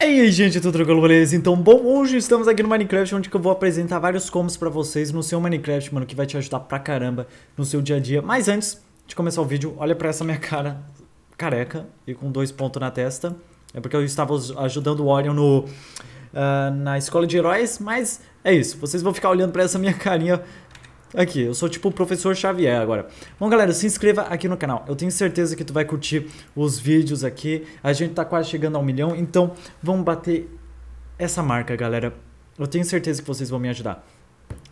E aí, gente, tudo tranquilo, beleza? Então, bom, hoje estamos aqui no Minecraft, onde eu vou apresentar vários combos pra vocês no seu Minecraft, mano, que vai te ajudar pra caramba no seu dia a dia. Mas antes de começar o vídeo, olha pra essa minha cara careca e com dois pontos na testa. É porque eu estava ajudando o Orion no, uh, na escola de heróis, mas é isso. Vocês vão ficar olhando pra essa minha carinha Aqui, eu sou tipo o professor Xavier agora. Bom, galera, se inscreva aqui no canal. Eu tenho certeza que tu vai curtir os vídeos aqui. A gente tá quase chegando ao milhão, então vamos bater essa marca, galera. Eu tenho certeza que vocês vão me ajudar.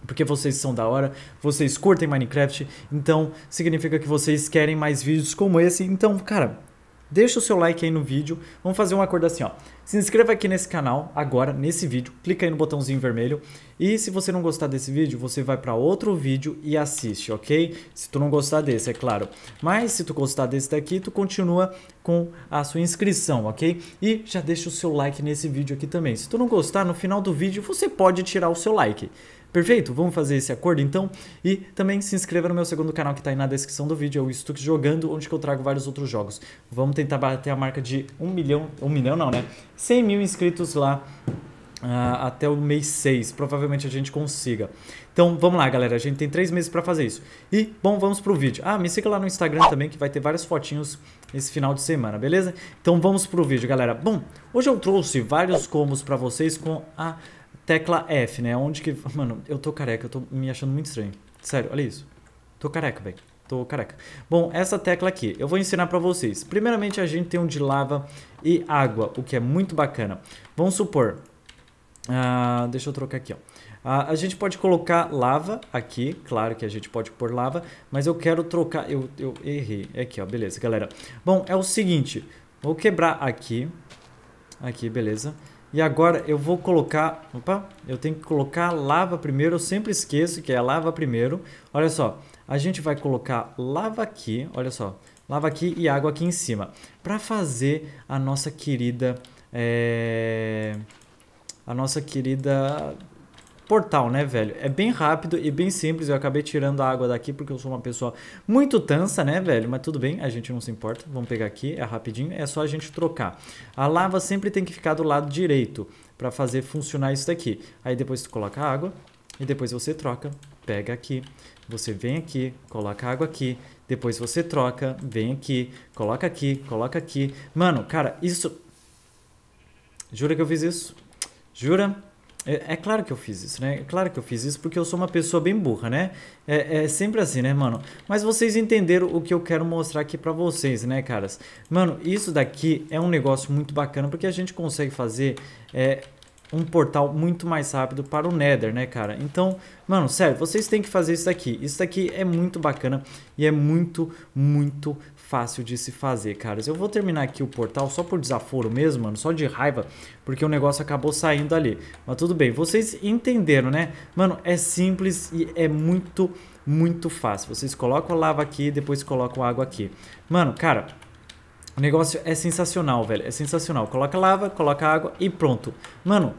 Porque vocês são da hora, vocês curtem Minecraft, então significa que vocês querem mais vídeos como esse. Então, cara, Deixa o seu like aí no vídeo. Vamos fazer um acordo assim, ó. Se inscreva aqui nesse canal agora, nesse vídeo. Clica aí no botãozinho vermelho. E se você não gostar desse vídeo, você vai para outro vídeo e assiste, ok? Se tu não gostar desse, é claro. Mas se tu gostar desse daqui, tu continua com a sua inscrição, ok? E já deixa o seu like nesse vídeo aqui também. Se tu não gostar, no final do vídeo você pode tirar o seu like. Perfeito? Vamos fazer esse acordo então? E também se inscreva no meu segundo canal que está aí na descrição do vídeo, é o Stux Jogando, onde eu trago vários outros jogos. Vamos tentar bater a marca de 1 um milhão, 1 um milhão não, né? 100 mil inscritos lá Uh, até o mês 6. Provavelmente a gente consiga. Então vamos lá, galera. A gente tem três meses para fazer isso. E, bom, vamos pro vídeo. Ah, me siga lá no Instagram também, que vai ter várias fotinhos esse final de semana, beleza? Então vamos pro vídeo, galera. Bom, hoje eu trouxe vários combos para vocês com a Tecla F, né? Onde que. Mano, eu tô careca, eu tô me achando muito estranho. Sério, olha isso. Tô careca, velho. Tô careca. Bom, essa tecla aqui, eu vou ensinar pra vocês. Primeiramente, a gente tem um de lava e água, o que é muito bacana. Vamos supor. Uh, deixa eu trocar aqui, ó. Uh, a gente pode colocar lava aqui, claro que a gente pode pôr lava, mas eu quero trocar. Eu, eu errei. É aqui, ó, beleza, galera. Bom, é o seguinte: vou quebrar aqui. Aqui, beleza. E agora eu vou colocar, opa, eu tenho que colocar lava primeiro, eu sempre esqueço que é lava primeiro. Olha só, a gente vai colocar lava aqui, olha só, lava aqui e água aqui em cima. Para fazer a nossa querida, é, a nossa querida portal, né, velho? É bem rápido e bem simples. Eu acabei tirando a água daqui porque eu sou uma pessoa muito tansa, né, velho? Mas tudo bem, a gente não se importa. Vamos pegar aqui, é rapidinho, é só a gente trocar. A lava sempre tem que ficar do lado direito para fazer funcionar isso daqui. Aí depois tu coloca a água e depois você troca, pega aqui, você vem aqui, coloca a água aqui, depois você troca, vem aqui, coloca aqui, coloca aqui. Mano, cara, isso Jura que eu fiz isso? Jura? É, é, claro que eu fiz isso, né? É claro que eu fiz isso porque eu sou uma pessoa bem burra, né? É, é sempre assim, né, mano? Mas vocês entenderam o que eu quero mostrar aqui pra vocês, né, caras? Mano, isso daqui é um negócio muito bacana porque a gente consegue fazer é, um portal muito mais rápido para o Nether, né, cara? Então, mano, sério, vocês têm que fazer isso daqui. Isso daqui é muito bacana e é muito, muito fácil de se fazer, caras. Eu vou terminar aqui o portal só por desaforo mesmo, mano, só de raiva, porque o negócio acabou saindo ali. Mas tudo bem, vocês entenderam, né? Mano, é simples e é muito, muito fácil. Vocês colocam a lava aqui e depois colocam a água aqui. Mano, cara... O negócio é sensacional, velho. É sensacional. Coloca lava, coloca água e pronto. Mano,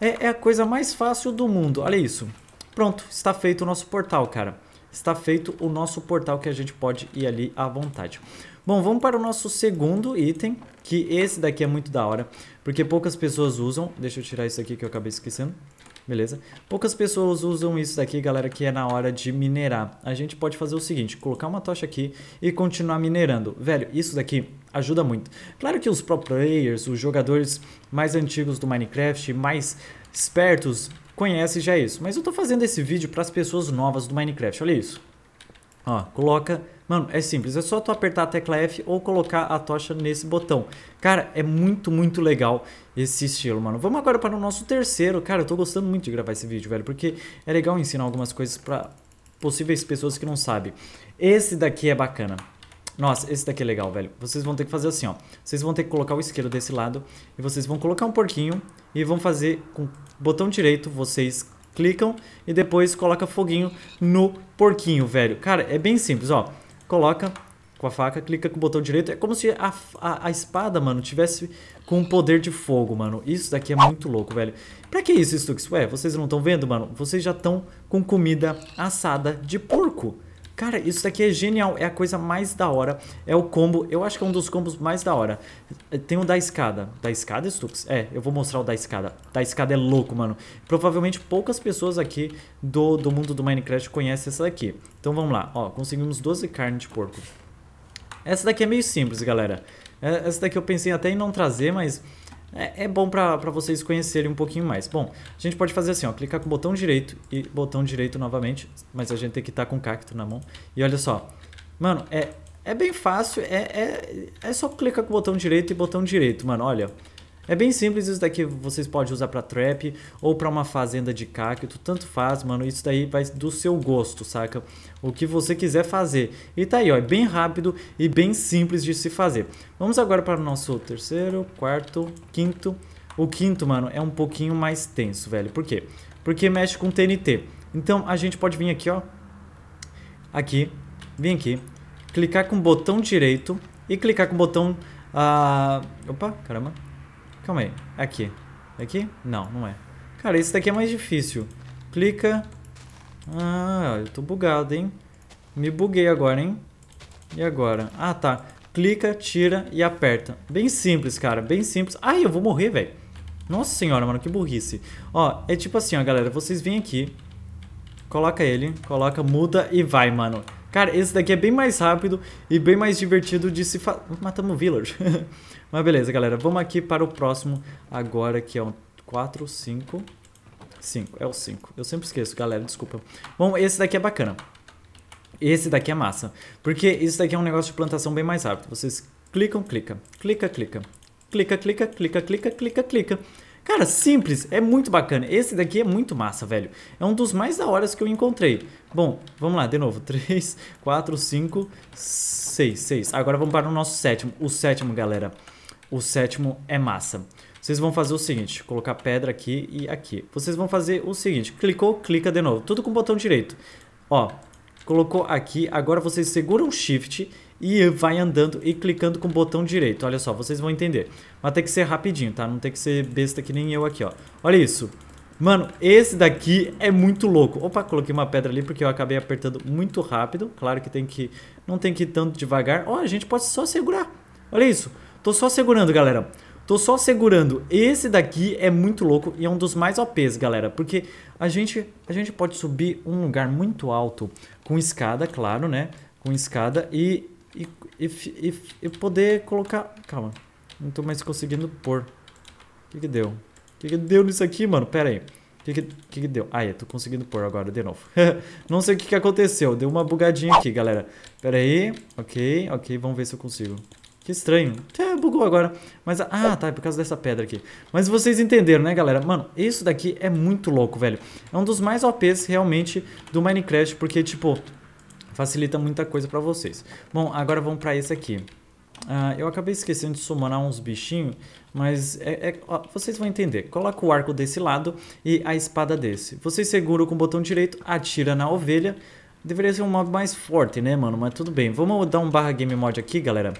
é, é a coisa mais fácil do mundo. Olha isso. Pronto, está feito o nosso portal, cara. Está feito o nosso portal que a gente pode ir ali à vontade. Bom, vamos para o nosso segundo item, que esse daqui é muito da hora, porque poucas pessoas usam. Deixa eu tirar isso aqui que eu acabei esquecendo beleza? Poucas pessoas usam isso daqui, galera, que é na hora de minerar. A gente pode fazer o seguinte, colocar uma tocha aqui e continuar minerando. Velho, isso daqui ajuda muito. Claro que os pro players, os jogadores mais antigos do Minecraft, mais espertos, conhecem já isso. Mas eu tô fazendo esse vídeo para as pessoas novas do Minecraft, olha isso. Ó, coloca Mano, é simples, é só tu apertar a tecla F ou colocar a tocha nesse botão. Cara, é muito, muito legal esse estilo, mano. Vamos agora para o nosso terceiro. Cara, eu tô gostando muito de gravar esse vídeo, velho, porque é legal ensinar algumas coisas para possíveis pessoas que não sabem. Esse daqui é bacana. Nossa, esse daqui é legal, velho. Vocês vão ter que fazer assim, ó. Vocês vão ter que colocar o isqueiro desse lado e vocês vão colocar um porquinho e vão fazer com o botão direito, vocês clicam e depois coloca foguinho no porquinho, velho. Cara, é bem simples, ó coloca com a faca, clica com o botão direito. É como se a, a, a, espada, mano, tivesse com um poder de fogo, mano. Isso daqui é muito louco, velho. Pra que isso, Stux? Ué, vocês não estão vendo, mano? Vocês já estão com comida assada de porco. Cara, isso daqui é genial, é a coisa mais da hora. É o combo, eu acho que é um dos combos mais da hora. Tem o da escada. Da escada, Stux? É, eu vou mostrar o da escada. Da escada é louco, mano. Provavelmente poucas pessoas aqui do, do mundo do Minecraft conhecem essa daqui. Então vamos lá, ó, conseguimos 12 carnes de porco. Essa daqui é meio simples, galera. É, essa daqui eu pensei até em não trazer, mas é, é bom para vocês conhecerem um pouquinho mais. Bom, a gente pode fazer assim, ó, clicar com o botão direito e botão direito novamente, mas a gente tem que estar tá com o cacto na mão. E olha só, mano, é, é bem fácil, é, é, é só clicar com o botão direito e botão direito, mano, olha... É bem simples, isso daqui vocês podem usar para trap ou para uma fazenda de cacto, tanto faz, mano, isso daí vai do seu gosto, saca? O que você quiser fazer. E tá aí, ó, é bem rápido e bem simples de se fazer. Vamos agora para o nosso terceiro, quarto, quinto. O quinto, mano, é um pouquinho mais tenso, velho. Por quê? Porque mexe com TNT. Então a gente pode vir aqui, ó, aqui, vem aqui, clicar com o botão direito e clicar com o botão... Uh, opa, caramba Calma aí. Aqui. Aqui? Não, não é. Cara, esse daqui é mais difícil. Clica. Ah, eu tô bugado, hein? Me buguei agora, hein? E agora? Ah, tá. Clica, tira e aperta. Bem simples, cara. Bem simples. Ai, eu vou morrer, velho. Nossa senhora, mano, que burrice. Ó, é tipo assim, ó, galera. Vocês vêm aqui. Coloca ele. Coloca, muda e vai, mano. Cara, esse daqui é bem mais rápido e bem mais divertido de se fazer. Matamos o Village. Mas beleza, galera. Vamos aqui para o próximo agora, que é o 4, 5... 5, é o 5. Eu sempre esqueço, galera, desculpa. Bom, esse daqui é bacana. Esse daqui é massa. Porque esse daqui é um negócio de plantação bem mais rápido. Vocês clicam, clica, clica, clica, clica, clica, clica, clica, clica, clica. Cara, simples, é muito bacana. Esse daqui é muito massa, velho. É um dos mais da horas que eu encontrei. Bom, vamos lá, de novo. 3, 4, 5, 6, 6. Agora vamos para o nosso sétimo. O sétimo, galera. O sétimo é massa. Vocês vão fazer o seguinte, colocar pedra aqui e aqui. Vocês vão fazer o seguinte, clicou, clica de novo. Tudo com o botão direito. Ó, colocou aqui, agora vocês seguram o shift e vai andando e clicando com o botão direito. Olha só, vocês vão entender. Mas tem que ser rapidinho, tá? Não tem que ser besta que nem eu aqui, ó. Olha isso. Mano, esse daqui é muito louco. Opa, coloquei uma pedra ali porque eu acabei apertando muito rápido. Claro que tem que não tem que ir tanto devagar. Ó, oh, a gente pode só segurar. Olha isso. Tô só segurando, galera. Tô só segurando. Esse daqui é muito louco e é um dos mais OPs, galera. Porque a gente, a gente pode subir um lugar muito alto com escada, claro, né? Com escada e e, e, poder colocar... Calma, não tô mais conseguindo pôr. O que que deu? O que que deu nisso aqui, mano? Pera aí. O que que, que que, deu? Ah, eu tô conseguindo pôr agora de novo. não sei o que que aconteceu. Deu uma bugadinha aqui, galera. Pera aí. Ok, ok. Vamos ver se eu consigo. Que estranho. Até bugou agora. Mas, ah, tá, é por causa dessa pedra aqui. Mas vocês entenderam, né, galera? Mano, isso daqui é muito louco, velho. É um dos mais OPs, realmente, do Minecraft, porque, tipo, Facilita muita coisa para vocês. Bom, agora vamos para esse aqui. Uh, eu acabei esquecendo de summonar uns bichinhos, mas é, é, ó, vocês vão entender. Coloca o arco desse lado e a espada desse. Você segura com o botão direito, atira na ovelha. Deveria ser um mob mais forte, né, mano? Mas tudo bem. Vamos dar um barra game mod aqui, galera.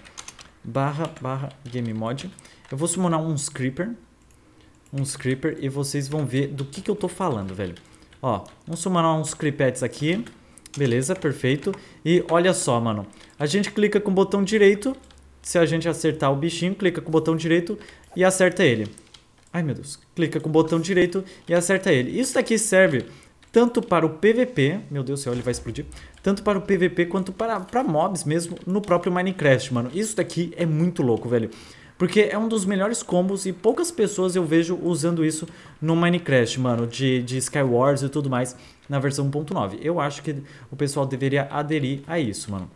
Barra, barra game mod. Eu vou summonar uns creeper. um creeper e vocês vão ver do que, que eu tô falando, velho. Ó, vamos summonar uns creepettes aqui. Beleza, perfeito. E olha só, mano. A gente clica com o botão direito. Se a gente acertar o bichinho, clica com o botão direito e acerta ele. Ai, meu Deus. Clica com o botão direito e acerta ele. Isso daqui serve tanto para o PVP, meu Deus do céu, ele vai explodir, tanto para o PVP quanto para, para mobs mesmo no próprio Minecraft, mano. Isso daqui é muito louco, velho. Porque é um dos melhores combos e poucas pessoas eu vejo usando isso no Minecraft, mano, de, de Skywars e tudo mais na versão 1.9. Eu acho que o pessoal deveria aderir a isso, mano.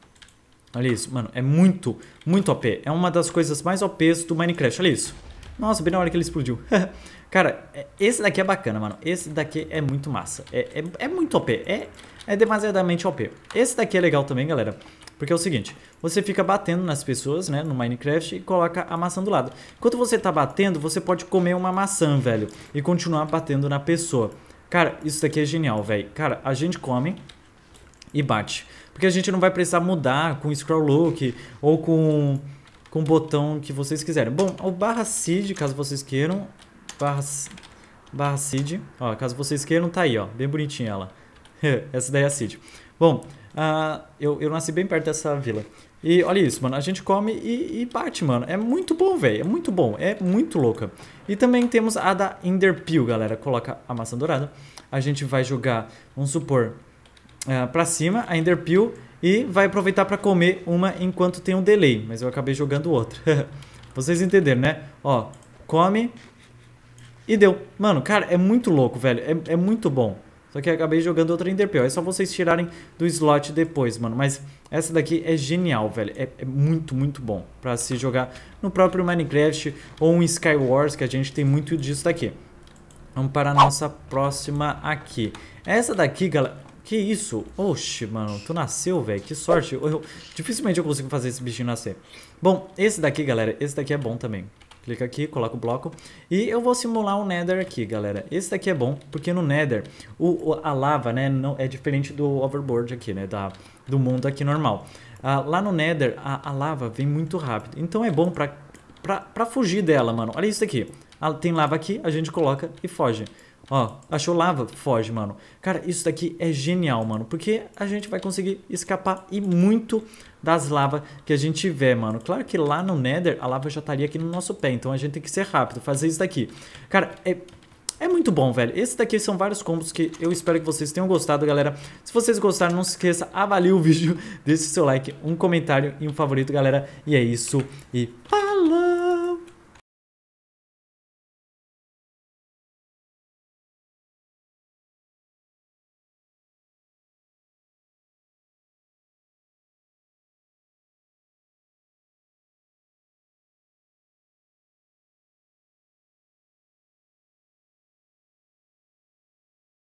Olha isso, mano, é muito, muito OP. É uma das coisas mais OPs do Minecraft, olha isso. Nossa, bem na hora que ele explodiu. Cara, é, esse daqui é bacana, mano. Esse daqui é muito massa. É, é, é muito OP. É, é demasiadamente OP. Esse daqui é legal também, galera. Porque é o seguinte, você fica batendo nas pessoas, né, no Minecraft e coloca a maçã do lado. Enquanto você tá batendo, você pode comer uma maçã, velho, e continuar batendo na pessoa. Cara, isso daqui é genial, velho. Cara, a gente come e bate. Porque a gente não vai precisar mudar com scroll look ou com com o botão que vocês quiserem. Bom, o barra seed, caso vocês queiram, barra barra seed, ó, caso vocês queiram, tá aí, ó, bem bonitinha ela. Essa daí é a seed. Bom, Uh, eu, eu nasci bem perto dessa vila. E olha isso, mano. A gente come e, e bate, mano. É muito bom, velho. É muito bom. É muito louca. E também temos a da Enderpeel, galera. Coloca a maçã dourada. A gente vai jogar, vamos supor, uh, pra cima a Enderpeel e vai aproveitar para comer uma enquanto tem um delay. Mas eu acabei jogando outra. Vocês entenderam, né? Ó, come e deu. Mano, cara, é muito louco, velho. É, é muito bom. Só que acabei jogando outra Enderpeel. É só vocês tirarem do slot depois, mano. Mas essa daqui é genial, velho. É, é muito, muito bom pra se jogar no próprio Minecraft ou um Skywars, que a gente tem muito disso daqui. Vamos para a nossa próxima aqui. Essa daqui, galera... Que isso? Oxe, mano, tu nasceu, velho. Que sorte. Eu, eu, dificilmente eu consigo fazer esse bichinho nascer. Bom, esse daqui, galera, esse daqui é bom também. Clica aqui, coloca o bloco. E eu vou simular o um Nether aqui, galera. Esse daqui é bom, porque no Nether o, a lava né, não, é diferente do overboard aqui, né? Da, do mundo aqui normal. Ah, lá no Nether, a, a, lava vem muito rápido. Então é bom pra, pra, pra fugir dela, mano. Olha isso aqui. Ah, tem lava aqui, a gente coloca e foge. Ó, achou lava? Foge, mano. Cara, isso daqui é genial, mano. Porque a gente vai conseguir escapar e muito das lavas que a gente tiver, mano. Claro que lá no Nether, a lava já estaria aqui no nosso pé. Então a gente tem que ser rápido, fazer isso daqui. Cara, é... É muito bom, velho. Esses daqui são vários combos que eu espero que vocês tenham gostado, galera. Se vocês gostaram, não se esqueça, avalie o vídeo, deixe seu like, um comentário e um favorito, galera. E é isso. E falou!